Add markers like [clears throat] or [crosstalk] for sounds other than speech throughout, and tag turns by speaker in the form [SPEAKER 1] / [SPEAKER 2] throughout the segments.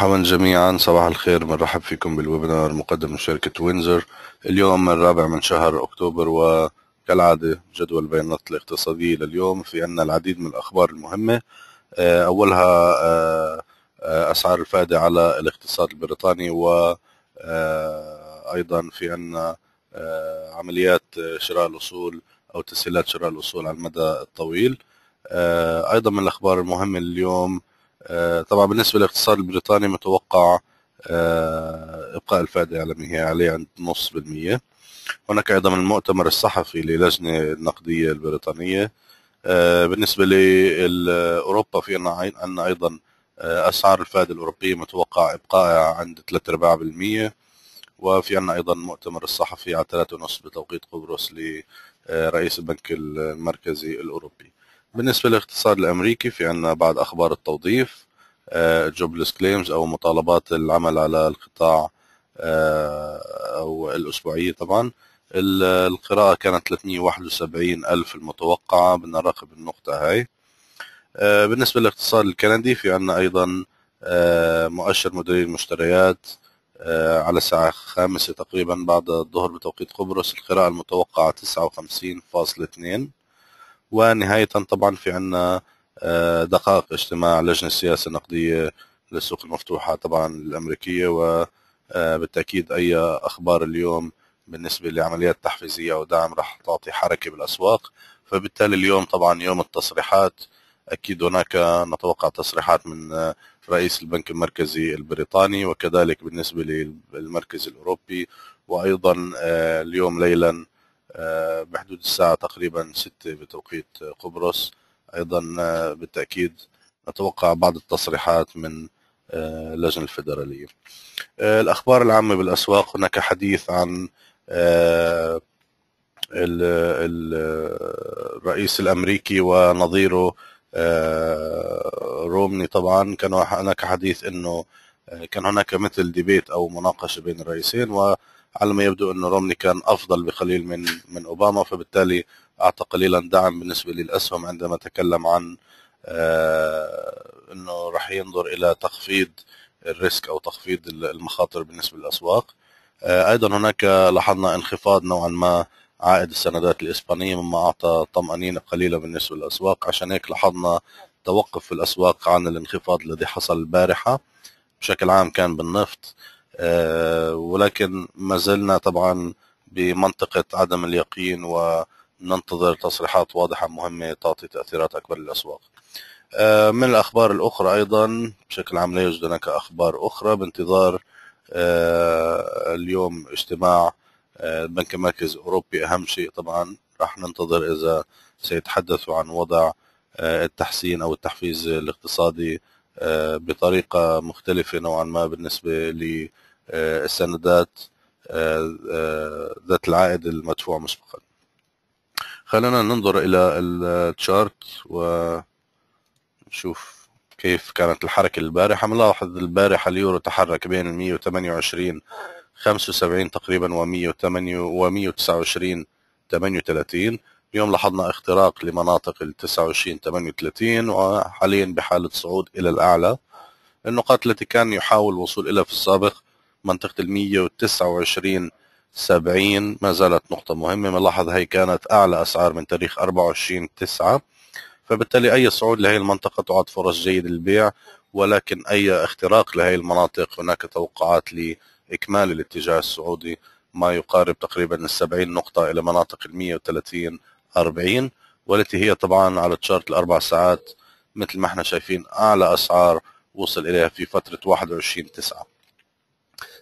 [SPEAKER 1] مرحبا جميعا صباح الخير بنرحب فيكم بالويبنار مقدم من شركة وينزر اليوم الرابع من شهر أكتوبر وكالعادة جدول بيانات الاقتصادية لليوم في عنا العديد من الأخبار المهمة آه، أولها آه، آه، أسعار الفائدة على الاقتصاد البريطاني وأيضا في عنا عمليات شراء الأصول أو تسهيلات شراء الأصول على المدى الطويل أيضا من الأخبار المهمة اليوم آه، طبعا بالنسبه للاقتصاد البريطاني متوقع آه، ابقاء الفائده العالميه عليه عند نص بالميه هناك ايضا المؤتمر الصحفي للجنه النقديه البريطانيه آه، بالنسبه لاوروبا في ان ايضا اسعار الفائده الاوروبيه متوقع ابقائها عند بالمئه وفي عنا ايضا مؤتمر الصحفي على 3.5 بتوقيت قبرص لرئيس البنك المركزي الاوروبي بالنسبة للاقتصاد الأمريكي في عنا بعد أخبار التوظيف جوبلس آه، كليمز أو مطالبات العمل على القطاع آه، أو الأسبوعية طبعا القراءة كانت 371 ألف المتوقعة بدنا نراقب النقطة هاي آه، بالنسبة للاقتصاد الكندي في عنا أيضا مؤشر مديري المشتريات على الساعة خامسة تقريبا بعد الظهر بتوقيت قبرص القراءة المتوقعة 59.2 ونهاية طبعا في عنا آه، دقائق اجتماع لجنة السياسة النقدية للسوق المفتوحة طبعا الأمريكية وبالتأكيد آه، أي أخبار اليوم بالنسبة لعمليات تحفيزية ودعم راح تعطي حركة بالأسواق فبالتالي اليوم طبعا يوم التصريحات أكيد هناك نتوقع تصريحات من آه، رئيس البنك المركزي البريطاني وكذلك بالنسبة للمركز الأوروبي وأيضا اليوم ليلا آه، بحدود الساعة تقريبا ستة بتوقيت قبرص أيضا آه، بالتأكيد نتوقع بعض التصريحات من آه، اللجنة الفيدرالية الأخبار العامة بالأسواق هناك حديث عن الرئيس الأمريكي ونظيره رومني طبعا كان هناك حديث أنه كان هناك مثل ديبيت أو مناقشة بين الرئيسين و على ما يبدو أن رومني كان أفضل بقليل من من أوباما فبالتالي أعطى قليلا دعم بالنسبة للأسهم عندما تكلم عن آه، أنه راح ينظر إلى تخفيض الريسك أو تخفيض المخاطر بالنسبة للأسواق آه، أيضا هناك لاحظنا انخفاض نوعا ما عائد السندات الإسبانية مما أعطى طمأنينة قليلة بالنسبة للأسواق عشان هيك لاحظنا توقف في الأسواق عن الانخفاض الذي حصل البارحة بشكل عام كان بالنفط آه، ولكن ما زلنا طبعا بمنطقة عدم اليقين وننتظر تصريحات واضحة مهمة تعطي تأثيرات أكبر للأسواق آه، من الأخبار الأخرى أيضا بشكل عام لا يوجد هناك أخبار أخرى بانتظار آه، اليوم اجتماع البنك المركزي الأوروبي أهم شيء طبعا راح ننتظر إذا سيتحدثوا عن وضع التحسين أو التحفيز الاقتصادي بطريقة مختلفة نوعا ما بالنسبة لي آه، السندات آه، آه، ذات العائد المدفوع مسبقا خلينا ننظر الى التشارت ونشوف كيف كانت الحركة البارحة ملاحظ البارحة اليورو تحرك بين 128 75 تقريبا و 129 38 اليوم لاحظنا اختراق لمناطق ال 29 38 وحاليا بحالة صعود إلى الأعلى النقاط التي كان يحاول الوصول الى في السابق منطقة ال 129 70 ما زالت نقطة مهمة بنلاحظ هي كانت أعلى أسعار من تاريخ 24 9 فبالتالي أي صعود لهي المنطقة تعد فرص جيدة للبيع ولكن أي اختراق لهي المناطق هناك توقعات لإكمال الاتجاه السعودي ما يقارب تقريبا ال 70 نقطة إلى مناطق ال 130 40 والتي هي طبعا على تشارت الأربع ساعات مثل ما احنا شايفين أعلى أسعار وصل إليها في فترة 21 9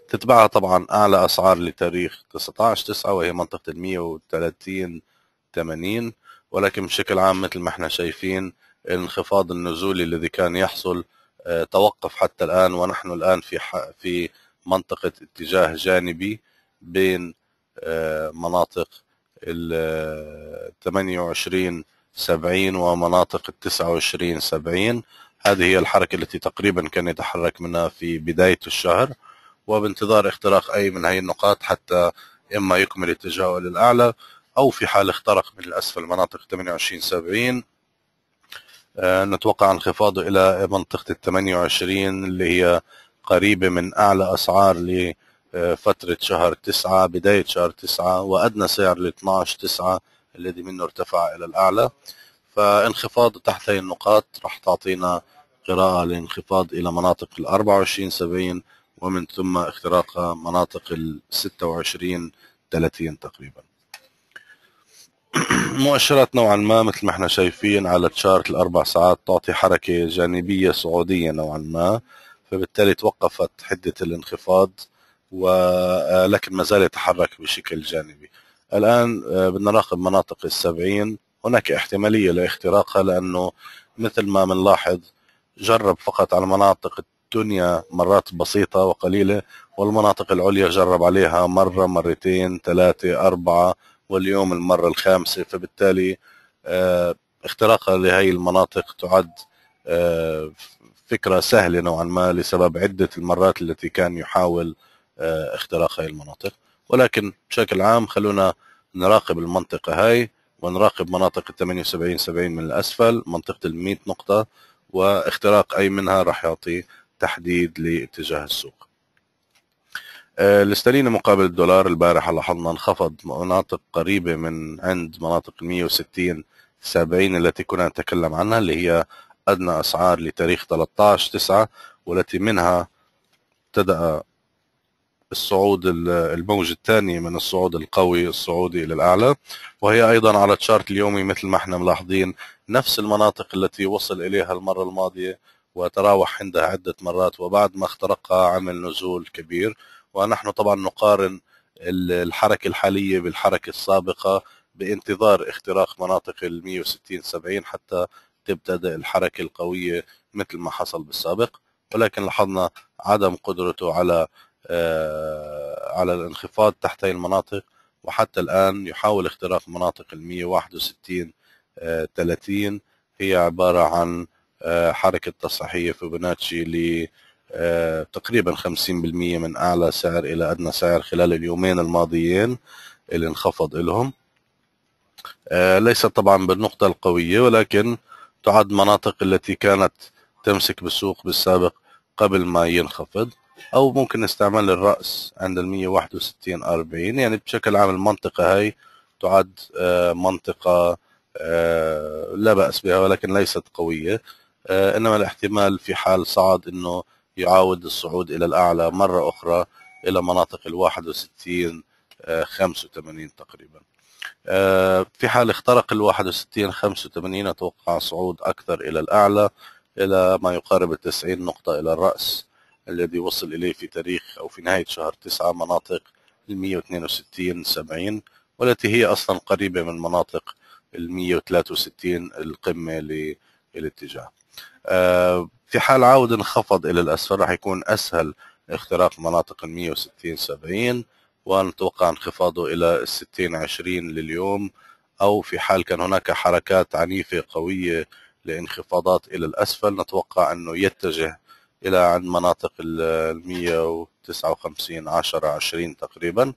[SPEAKER 1] تتبعها طبعا اعلى اسعار لتاريخ 19 9 وهي منطقه ال 130 80 ولكن بشكل عام مثل ما احنا شايفين الانخفاض النزولي الذي كان يحصل آه، توقف حتى الان ونحن الان في في منطقه اتجاه جانبي بين آه، مناطق ال 28 آه، 70 ومناطق ال 29 70 هذه هي الحركة التي تقريبا كان يتحرك منها في بداية الشهر وبانتظار اختراق أي من هي النقاط حتى إما يكمل اتجاهه للأعلى أو في حال اخترق من الأسفل مناطق 28 70 نتوقع انخفاضه إلى منطقة ال 28 اللي هي قريبة من أعلى أسعار لفترة آه، شهر 9 بداية شهر 9 وأدنى سعر ل 12 9 الذي منه ارتفع إلى الأعلى فانخفاض تحت هذه النقاط راح تعطينا قراءة لانخفاض إلى مناطق ال 24 70 ومن ثم اختراق مناطق ال 26 30 تقريبا [clears throat] مؤشرات نوعا ما مثل ما احنا شايفين على تشارت الاربع ساعات تعطي حركه جانبيه صعوديه نوعا ما فبالتالي توقفت حده الانخفاض ولكن آه، ما زال يتحرك بشكل جانبي الان آه، بدنا نراقب مناطق 70 هناك احتماليه لاختراقها لانه مثل ما بنلاحظ جرب فقط على مناطق الدنيا مرات بسيطة وقليلة والمناطق العليا جرب عليها مرة مرتين ثلاثة أربعة واليوم المرة الخامسة فبالتالي آه، اختراقها لهي المناطق تعد آه، فكرة سهلة نوعا ما لسبب عدة المرات التي كان يحاول آه، اختراق هذه المناطق ولكن بشكل عام خلونا نراقب المنطقة هاي ونراقب مناطق ال 78 70 من الأسفل منطقة ال 100 نقطة واختراق أي منها راح يعطي تحديد لاتجاه السوق آه، الاسترليني مقابل الدولار البارحة لاحظنا انخفض مناطق قريبة من عند مناطق 160 70 التي كنا نتكلم عنها اللي هي أدنى أسعار لتاريخ 13 9 والتي منها ابتدأ الصعود الموج الثاني من الصعود القوي الصعودي إلى الأعلى وهي أيضا على تشارت اليومي مثل ما احنا ملاحظين نفس المناطق التي وصل إليها المرة الماضية وتراوح عندها عدة مرات وبعد ما اخترقها عمل نزول كبير ونحن طبعا نقارن الحركة الحالية بالحركة السابقة بانتظار اختراق مناطق ال 160 70 حتى تبتدأ الحركة القوية مثل ما حصل بالسابق ولكن لاحظنا عدم قدرته على آه، على الانخفاض تحت هذه المناطق وحتى الآن يحاول اختراق مناطق ال 161 30 آه، هي عبارة عن آه، حركة تصحية فيبوناتشي ل آه، تقريبا 50% من اعلى سعر الى ادنى سعر خلال اليومين الماضيين اللي انخفض لهم آه، ليست طبعا بالنقطة القوية ولكن تعد مناطق التي كانت تمسك بالسوق بالسابق قبل ما ينخفض او ممكن استعمال الرأس عند ال 161 40 يعني بشكل عام المنطقة هاي تعد منطقة لا بأس بها ولكن ليست قوية آه، انما الاحتمال في حال صعد انه يعاود الصعود الى الاعلى مره اخرى الى مناطق ال 61 85 تقريبا آه، في حال اخترق ال 61 85 اتوقع صعود اكثر الى الاعلى الى ما يقارب ال 90 نقطه الى الراس الذي وصل اليه في تاريخ او في نهايه شهر 9 مناطق ال 162 70 والتي هي اصلا قريبه من مناطق ال 163 القمه للاتجاه آه، في حال عاود انخفض الى الاسفل راح يكون اسهل اختراق مناطق ال 160 70 ونتوقع انخفاضه الى ال 60 20 لليوم او في حال كان هناك حركات عنيفه قويه لانخفاضات الى الاسفل نتوقع انه يتجه الى عند مناطق ال 159 10 20 تقريبا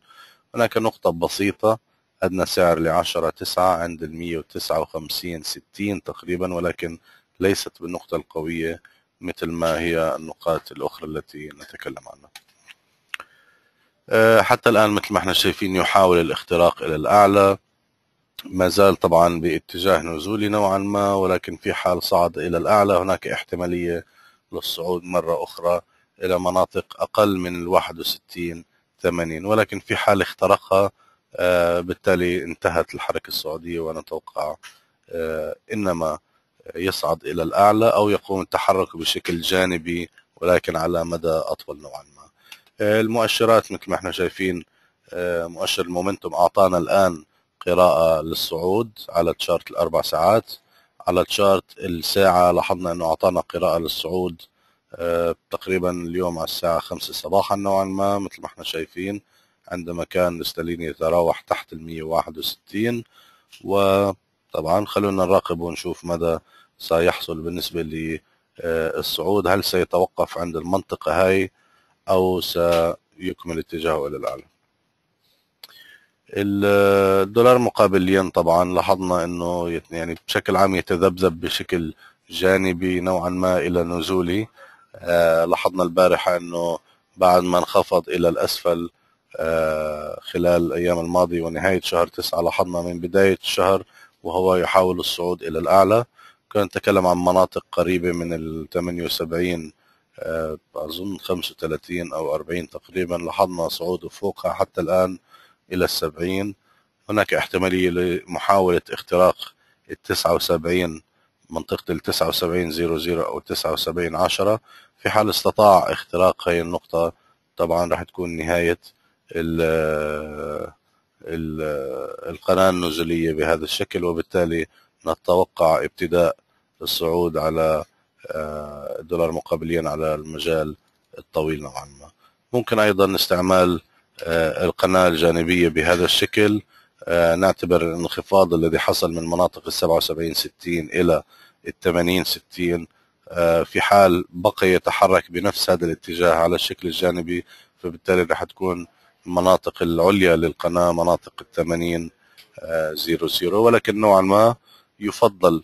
[SPEAKER 1] هناك نقطة بسيطة أدنى سعر لعشرة 10 9 عند وتسعة 159 60 تقريبا ولكن ليست بالنقطة القوية مثل ما هي النقاط الأخرى التي نتكلم عنها آه، حتى الآن مثل ما احنا شايفين يحاول الاختراق إلى الأعلى ما زال طبعا باتجاه نزولي نوعا ما ولكن في حال صعد إلى الأعلى هناك احتمالية للصعود مرة أخرى إلى مناطق أقل من ال 61 80 ولكن في حال اخترقها آه، بالتالي انتهت الحركة السعودية ونتوقع آه، إنما يصعد الى الاعلى او يقوم التحرك بشكل جانبي ولكن على مدى اطول نوعا ما المؤشرات مثل ما احنا شايفين آه، مؤشر المومنتوم اعطانا الان قراءه للصعود على تشارت الاربع ساعات على تشارت الساعه لاحظنا انه اعطانا قراءه للصعود آه، تقريبا اليوم على الساعه 5 صباحا نوعا ما مثل ما احنا شايفين عندما كان الاسترليني يتراوح تحت ال 161 وطبعا خلونا نراقب ونشوف مدى سيحصل بالنسبة للصعود آه، هل سيتوقف عند المنطقة هاي أو سيكمل اتجاهه إلى الأعلى آه، الدولار مقابل الين طبعا لاحظنا انه يعني بشكل عام يتذبذب بشكل جانبي نوعا ما الى نزولي آه، لاحظنا البارحة انه بعد ما انخفض الى الاسفل خلال الايام الماضية ونهاية شهر تسعة لاحظنا من بداية الشهر وهو يحاول الصعود الى الاعلى كنا نتكلم عن مناطق قريبة من ال 78 آه، أظن 35 أو 40 تقريبا لاحظنا صعود فوقها حتى الآن إلى السبعين هناك احتمالية لمحاولة اختراق التسعة وسبعين منطقة التسعة وسبعين زيرو زيرو أو تسعة وسبعين عشرة في حال استطاع اختراق هاي النقطة طبعا راح تكون نهاية الـ آه، الـ آه، القناة النزلية بهذا الشكل وبالتالي نتوقع ابتداء الصعود على آه، الدولار مقابليا على المجال الطويل نوعا ما ممكن ايضا استعمال آه، القناه الجانبيه بهذا الشكل آه، نعتبر الانخفاض الذي حصل من مناطق ال 77 60 الى ال 80 60 في حال بقي يتحرك بنفس هذا الاتجاه على الشكل الجانبي فبالتالي رح تكون المناطق العليا للقناه مناطق ال 80 00 ولكن نوعا ما يفضل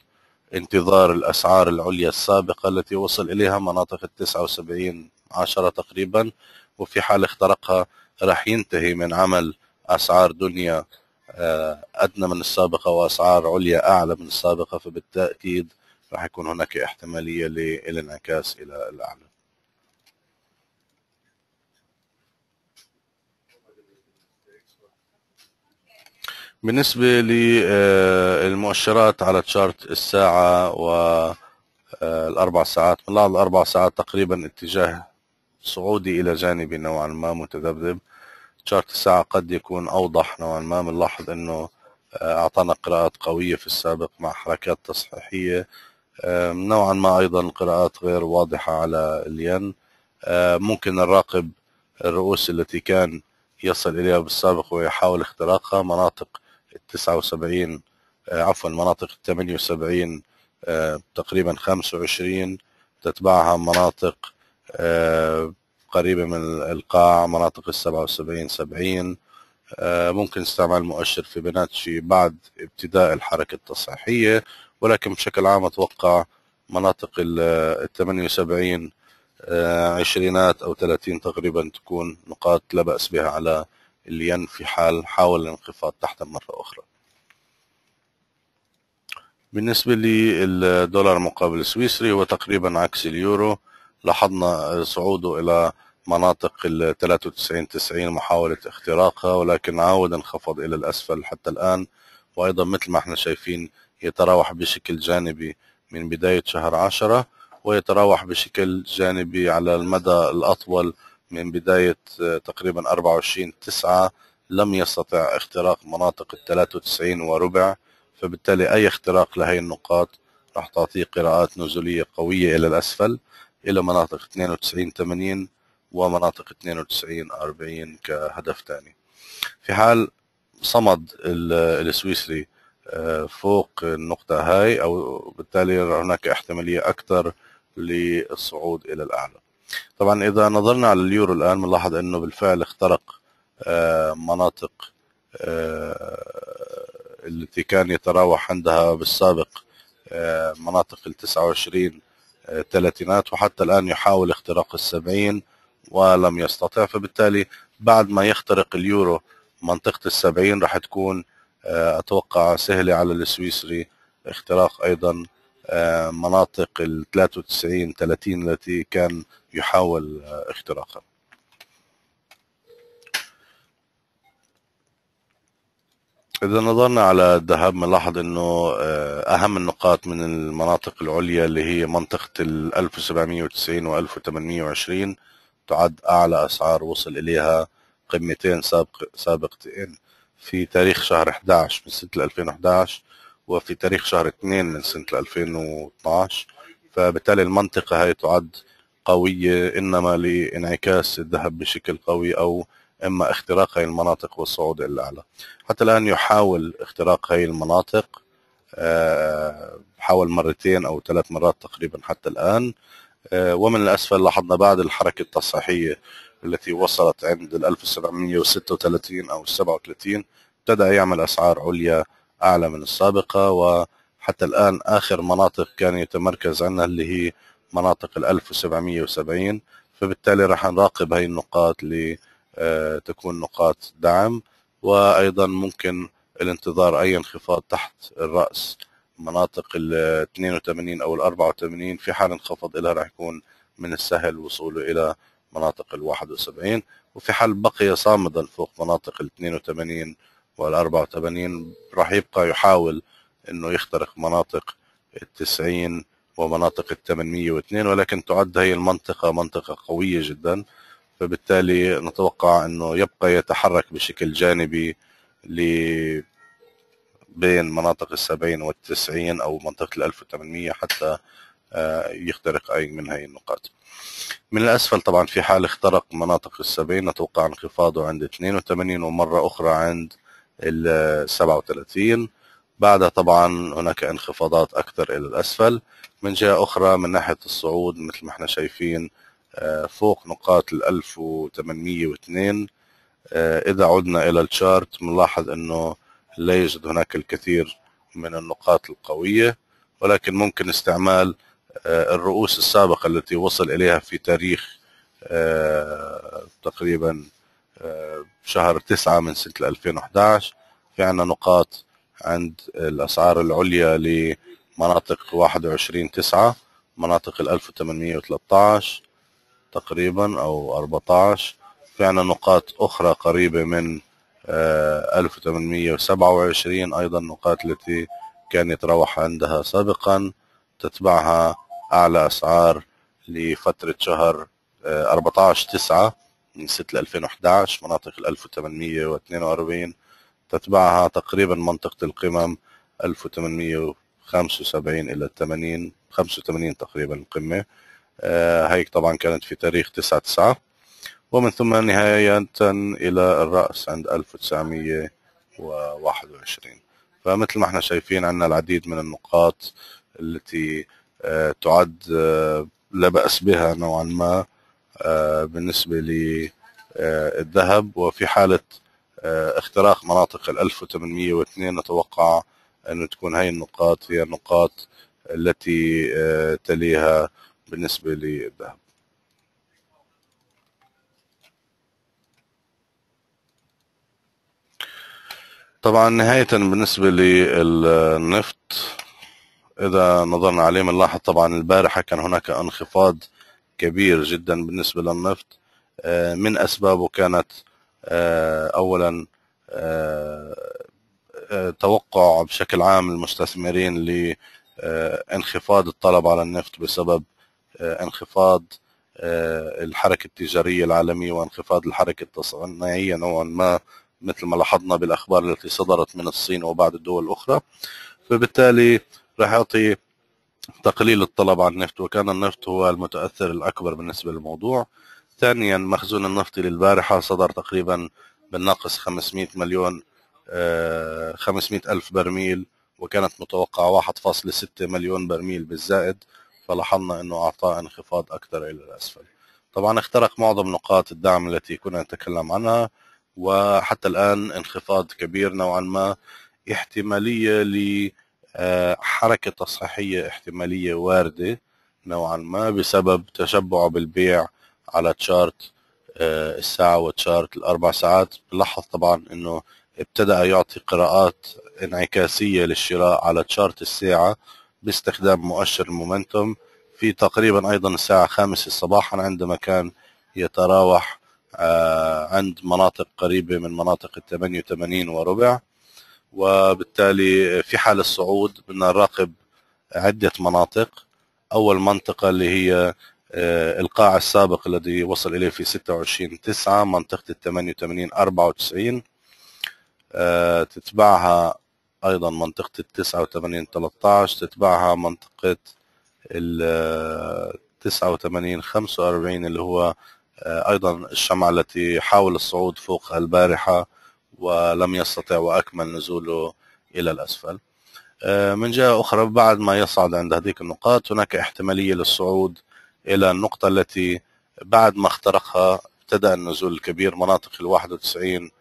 [SPEAKER 1] انتظار الأسعار العليا السابقة التي وصل إليها مناطق التسعة وسبعين عشرة تقريبا وفي حال اخترقها راح ينتهي من عمل أسعار دنيا آه، أدنى من السابقة وأسعار عليا أعلى من السابقة فبالتأكيد راح يكون هناك احتمالية للانعكاس إلى الأعلى بالنسبة للمؤشرات على تشارت الساعة والأربع آه، ساعات من الأربع ساعات تقريبا اتجاه صعودي إلى جانبي نوعا ما متذبذب تشارت الساعة قد يكون أوضح نوعا ما بنلاحظ أنه آه، أعطانا قراءات قوية في السابق مع حركات تصحيحية نوعا ما أيضا القراءات غير واضحة على الين ممكن نراقب الرؤوس التي كان يصل إليها بالسابق ويحاول اختراقها مناطق 79 آه، عفوا مناطق 78 آه، تقريبا 25 تتبعها مناطق آه، قريبة من القاع مناطق السبعة وسبعين سبعين ممكن استعمال مؤشر في بناتشي بعد ابتداء الحركة التصحيحية ولكن بشكل عام أتوقع مناطق ال 78 عشرينات أو 30 تقريبا تكون نقاط لا بأس بها على الين في حال حاول الانخفاض تحت مرة أخرى بالنسبة للدولار مقابل السويسري هو تقريبا عكس اليورو لاحظنا صعوده إلى مناطق ال 93 90 محاولة اختراقها ولكن عاود انخفض إلى الأسفل حتى الآن وأيضا مثل ما احنا شايفين يتراوح بشكل جانبي من بداية شهر عشرة ويتراوح بشكل جانبي على المدى الأطول من بداية آه، تقريبا 24 9 لم يستطع اختراق مناطق ال 93 وربع فبالتالي أي اختراق لهي النقاط راح تعطيه قراءات نزولية قوية إلى الأسفل إلى مناطق 92 80 ومناطق 92 40 كهدف ثاني في حال صمد السويسري آه، فوق النقطة هاي أو بالتالي هناك احتمالية أكثر للصعود إلى الأعلى طبعا اذا نظرنا على اليورو الان بنلاحظ انه بالفعل اخترق آه، مناطق آه، التي كان يتراوح عندها بالسابق آه، مناطق ال 29 ثلاثينات وحتى الان يحاول اختراق ال 70 ولم يستطع فبالتالي بعد ما يخترق اليورو منطقة ال 70 راح تكون أتوقع سهلة على السويسري اختراق أيضا آه، مناطق ال 93 30 التي كان يحاول آه، اختراقها إذا نظرنا على الذهاب بنلاحظ إنه آه، أهم النقاط من المناطق العليا اللي هي منطقة ال 1790 و 1820 تعد أعلى أسعار وصل إليها قمتين سابق سابقتين في تاريخ شهر 11 من سنة 2011 وفي تاريخ شهر 2 من سنة 2012 فبالتالي المنطقة هي تعد قوية إنما لانعكاس الذهب بشكل قوي أو إما اختراق هاي المناطق والصعود إلى الأعلى حتى الآن يحاول اختراق هاي المناطق آه، حاول مرتين أو ثلاث مرات تقريبا حتى الآن آه، ومن الأسفل لاحظنا بعد الحركة التصحيحية التي وصلت عند ال 1736 أو 37 ابتدأ يعمل أسعار عليا اعلى من السابقه وحتى الان اخر مناطق كان يتمركز عنها اللي هي مناطق ال 1770 فبالتالي راح نراقب هاي النقاط لتكون آه، نقاط دعم وايضا ممكن الانتظار اي انخفاض تحت الراس مناطق ال 82 او ال 84 في حال انخفض لها راح يكون من السهل وصوله الى مناطق ال 71 وفي حال بقي صامدا فوق مناطق ال 82 وال 84 راح يبقى يحاول انه يخترق مناطق ال 90 ومناطق ال 802 ولكن تعد هي المنطقة منطقة قوية جدا فبالتالي نتوقع انه يبقى يتحرك بشكل جانبي ل بين مناطق السبعين والتسعين أو منطقة الألف وثمانمية حتى آه، يخترق أي من هي النقاط من الأسفل طبعا في حال اخترق مناطق السبعين نتوقع انخفاضه عند 82 ومرة أخرى عند ال 37 بعدها طبعا هناك انخفاضات اكثر الى الاسفل من جهه اخرى من ناحيه الصعود مثل ما احنا شايفين آه، فوق نقاط ال 1802 آه، اذا عدنا الى الشارت بنلاحظ انه لا يوجد هناك الكثير من النقاط القويه ولكن ممكن استعمال آه، الرؤوس السابقه التي وصل اليها في تاريخ تقريبا شهر تسعة من سنة 2011 في عنا نقاط عند الأسعار العليا لمناطق 21 تسعة مناطق ال 1813 تقريبا أو 14 في عنا نقاط أخرى قريبة من 1827 آه، أيضا نقاط التي كان يتراوح عندها سابقا تتبعها أعلى أسعار لفترة شهر 14 آه، تسعة من 6 ل 2011 مناطق ال 1842 تتبعها تقريبا منطقة القمم 1875 إلى 80 85 تقريبا القمة آه، هيك طبعا كانت في تاريخ 9 9 ومن ثم نهاية إلى الرأس عند 1921 فمثل ما احنا شايفين عندنا العديد من النقاط التي آه، تعد آه، لا بأس بها نوعا ما آه، بالنسبة للذهب آه، وفي حالة آه، اختراق مناطق ال 1802 نتوقع أن تكون هذه النقاط هي النقاط التي تليها بالنسبة للذهب طبعا نهاية بالنسبة للنفط إذا نظرنا عليه بنلاحظ طبعا البارحة كان هناك انخفاض كبير جدا بالنسبة للنفط آه، من أسبابه كانت آه، أولا آه، توقع بشكل عام المستثمرين لانخفاض الطلب على النفط بسبب انخفاض الحركة التجارية العالمية وانخفاض الحركة التصنيعية نوعا ما مثل ما لاحظنا بالأخبار التي صدرت من الصين وبعض الدول الأخرى فبالتالي راح يعطي تقليل الطلب على النفط وكان النفط هو المتأثر الأكبر بالنسبة للموضوع ثانيا مخزون النفط للبارحة صدر تقريبا بالناقص 500 مليون 500 آه، ألف برميل وكانت متوقعة 1.6 مليون برميل بالزائد فلاحظنا أنه أعطى انخفاض أكثر إلى الأسفل طبعا اخترق معظم نقاط الدعم التي كنا نتكلم عنها وحتى الآن انخفاض كبير نوعا ما احتمالية آه، حركة تصحيحية احتمالية واردة نوعا ما بسبب تشبعه بالبيع على تشارت آه، الساعة وتشارت الأربع ساعات بنلاحظ طبعا أنه ابتدأ يعطي قراءات انعكاسية للشراء على تشارت الساعة باستخدام مؤشر المومنتوم في تقريبا أيضا الساعة خامسة صباحا عندما كان يتراوح آه، عند مناطق قريبة من مناطق الثمانية وثمانين وربع وبالتالي في حال الصعود بدنا نراقب عده مناطق اول منطقه اللي هي آه، القاع السابق الذي وصل اليه في 26 9 منطقه ال 88 94 تتبعها ايضا منطقه ال 89 13 تتبعها منطقه ال 89 آه، 45 اللي هو آه، ايضا الشمعة التي حاول الصعود فوقها البارحة ولم يستطع واكمل نزوله الى الاسفل آه، من جهه اخرى بعد ما يصعد عند هذيك النقاط هناك احتماليه للصعود الى النقطه التي بعد ما اخترقها ابتدا النزول الكبير مناطق ال 91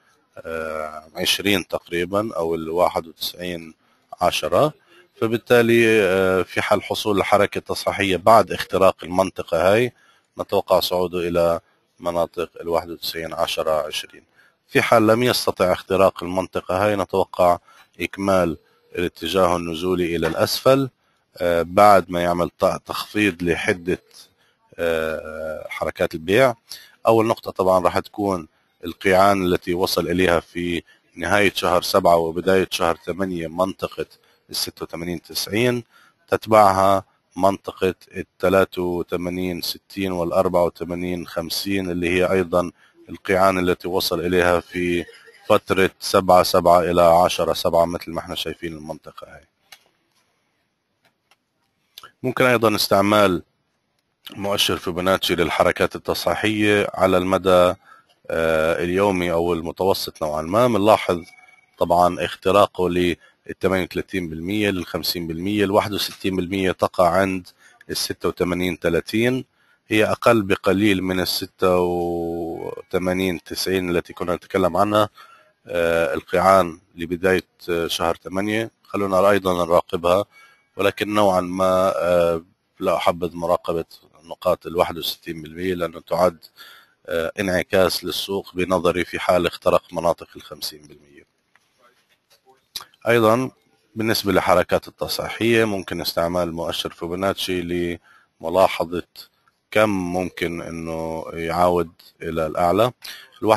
[SPEAKER 1] 20 آه، تقريبا او ال 91 10 فبالتالي آه، في حال حصول الحركة التصحيحية بعد اختراق المنطقة هاي نتوقع صعوده إلى مناطق ال 91 10 20 في حال لم يستطع اختراق المنطقة هاي نتوقع إكمال الاتجاه النزولي إلى الأسفل آه، بعد ما يعمل تخفيض لحدة آه، حركات البيع أول نقطة طبعا راح تكون القيعان التي وصل إليها في نهاية شهر سبعة وبداية شهر ثمانية منطقة الستة وثمانين تسعين تتبعها منطقة الثلاثة وثمانين ستين والأربعة وثمانين خمسين اللي هي أيضا القيعان التي وصل إليها في فترة سبعة سبعة إلى عشرة سبعة مثل ما احنا شايفين المنطقة هاي ممكن أيضا استعمال مؤشر فيبوناتشي للحركات التصحيحية على المدى آه، اليومي أو المتوسط نوعا ما بنلاحظ طبعا اختراقه لل 38% لل 50% ال 61% تقع عند ال 86 30 هي أقل بقليل من ال 86 90 التي كنا نتكلم عنها آه، القيعان لبداية آه، شهر 8 خلونا أيضا نراقبها ولكن نوعا ما آه، لا أحبذ مراقبة نقاط ال 61% لأنه تعد انعكاس للسوق بنظري في حال اخترق مناطق ال 50% أيضا بالنسبة لحركات التصحيحية ممكن استعمال مؤشر فيبوناتشي لملاحظة كم ممكن انه يعاود الى الاعلى ال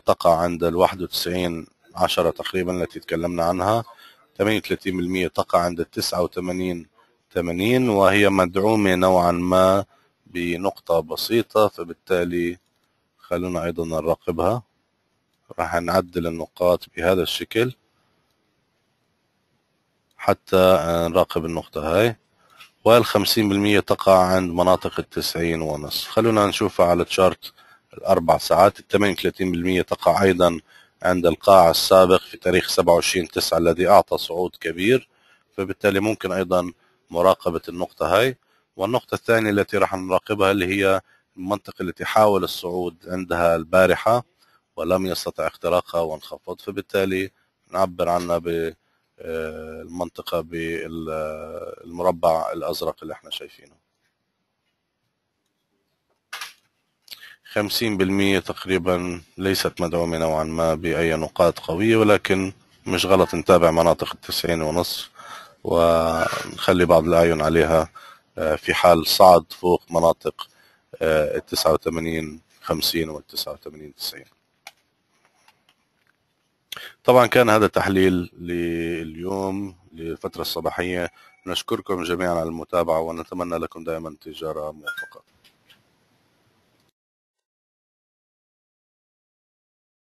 [SPEAKER 1] 61% تقع عند ال 91 10 تقريبا التي تكلمنا عنها 38% تقع عند ال 89 80 وهي مدعومة نوعا ما بنقطة بسيطة فبالتالي خلونا أيضا نراقبها راح نعدل النقاط بهذا الشكل حتى نراقب النقطة هاي وال 50% تقع عند مناطق ال 90 ونص خلونا نشوفها على تشارت الأربع ساعات ال 38% تقع أيضا عند القاع السابق في تاريخ 27 9 الذي أعطى صعود كبير فبالتالي ممكن أيضا مراقبة النقطة هاي والنقطة الثانية التي راح نراقبها اللي هي المنطقة التي حاول الصعود عندها البارحة ولم يستطع اختراقها وانخفض فبالتالي نعبر عنها المنطقه بالمربع الازرق اللي احنا شايفينه 50% تقريبا ليست مدعومة نوعا ما بأي نقاط قوية ولكن مش غلط نتابع مناطق التسعين ونصف ونخلي بعض الأعين عليها آه، في حال صعد فوق مناطق آه، التسعة وثمانين خمسين والتسعة وثمانين تسعين طبعا كان هذا تحليل لليوم للفترة الصباحية نشكركم جميعا على المتابعة ونتمنى لكم دائما تجارة موفقة